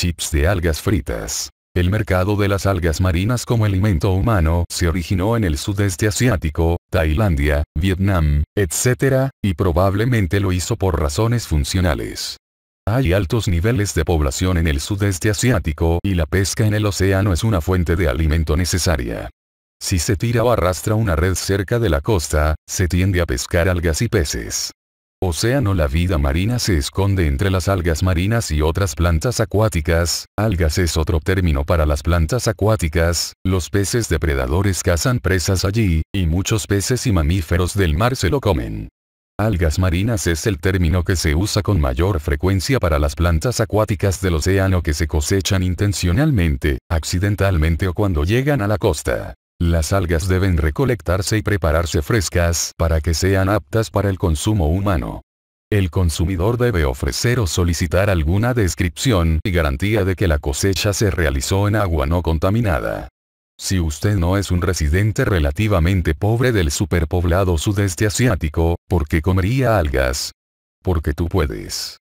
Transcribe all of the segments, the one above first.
chips de algas fritas. El mercado de las algas marinas como alimento humano se originó en el sudeste asiático, Tailandia, Vietnam, etc., y probablemente lo hizo por razones funcionales. Hay altos niveles de población en el sudeste asiático y la pesca en el océano es una fuente de alimento necesaria. Si se tira o arrastra una red cerca de la costa, se tiende a pescar algas y peces océano la vida marina se esconde entre las algas marinas y otras plantas acuáticas, algas es otro término para las plantas acuáticas, los peces depredadores cazan presas allí, y muchos peces y mamíferos del mar se lo comen. Algas marinas es el término que se usa con mayor frecuencia para las plantas acuáticas del océano que se cosechan intencionalmente, accidentalmente o cuando llegan a la costa. Las algas deben recolectarse y prepararse frescas para que sean aptas para el consumo humano. El consumidor debe ofrecer o solicitar alguna descripción y garantía de que la cosecha se realizó en agua no contaminada. Si usted no es un residente relativamente pobre del superpoblado sudeste asiático, ¿por qué comería algas? Porque tú puedes.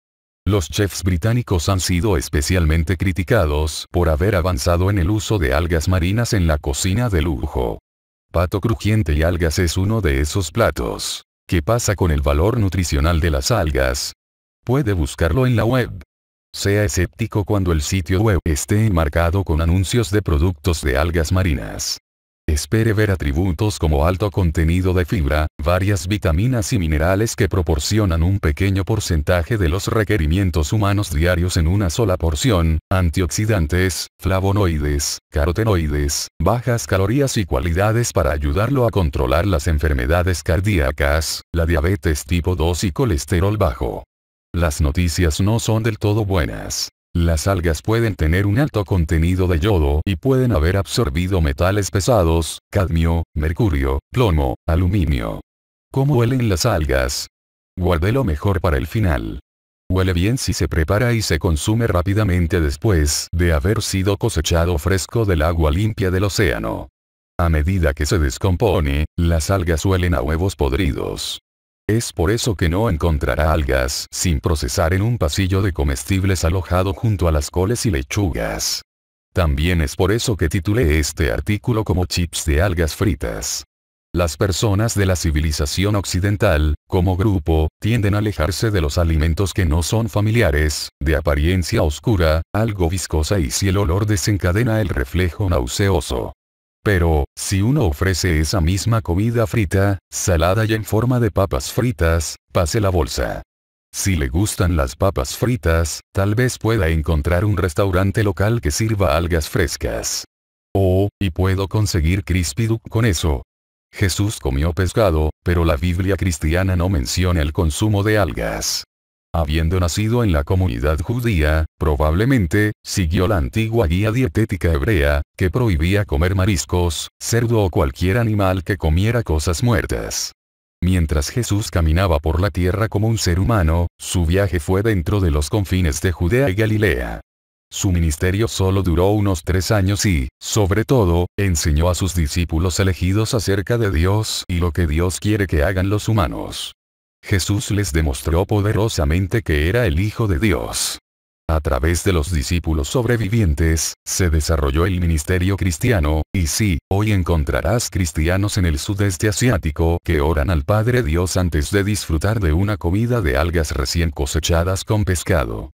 Los chefs británicos han sido especialmente criticados por haber avanzado en el uso de algas marinas en la cocina de lujo. Pato crujiente y algas es uno de esos platos. ¿Qué pasa con el valor nutricional de las algas? Puede buscarlo en la web. Sea escéptico cuando el sitio web esté enmarcado con anuncios de productos de algas marinas. Espere ver atributos como alto contenido de fibra, varias vitaminas y minerales que proporcionan un pequeño porcentaje de los requerimientos humanos diarios en una sola porción, antioxidantes, flavonoides, carotenoides, bajas calorías y cualidades para ayudarlo a controlar las enfermedades cardíacas, la diabetes tipo 2 y colesterol bajo. Las noticias no son del todo buenas. Las algas pueden tener un alto contenido de yodo y pueden haber absorbido metales pesados, cadmio, mercurio, plomo, aluminio. ¿Cómo huelen las algas? Guárdelo lo mejor para el final. Huele bien si se prepara y se consume rápidamente después de haber sido cosechado fresco del agua limpia del océano. A medida que se descompone, las algas huelen a huevos podridos. Es por eso que no encontrará algas sin procesar en un pasillo de comestibles alojado junto a las coles y lechugas. También es por eso que titulé este artículo como chips de algas fritas. Las personas de la civilización occidental, como grupo, tienden a alejarse de los alimentos que no son familiares, de apariencia oscura, algo viscosa y si el olor desencadena el reflejo nauseoso. Pero, si uno ofrece esa misma comida frita, salada y en forma de papas fritas, pase la bolsa. Si le gustan las papas fritas, tal vez pueda encontrar un restaurante local que sirva algas frescas. Oh, y puedo conseguir crispy duck con eso. Jesús comió pescado, pero la Biblia cristiana no menciona el consumo de algas. Habiendo nacido en la comunidad judía, probablemente, siguió la antigua guía dietética hebrea, que prohibía comer mariscos, cerdo o cualquier animal que comiera cosas muertas. Mientras Jesús caminaba por la tierra como un ser humano, su viaje fue dentro de los confines de Judea y Galilea. Su ministerio solo duró unos tres años y, sobre todo, enseñó a sus discípulos elegidos acerca de Dios y lo que Dios quiere que hagan los humanos. Jesús les demostró poderosamente que era el Hijo de Dios. A través de los discípulos sobrevivientes, se desarrolló el ministerio cristiano, y sí, hoy encontrarás cristianos en el sudeste asiático que oran al Padre Dios antes de disfrutar de una comida de algas recién cosechadas con pescado.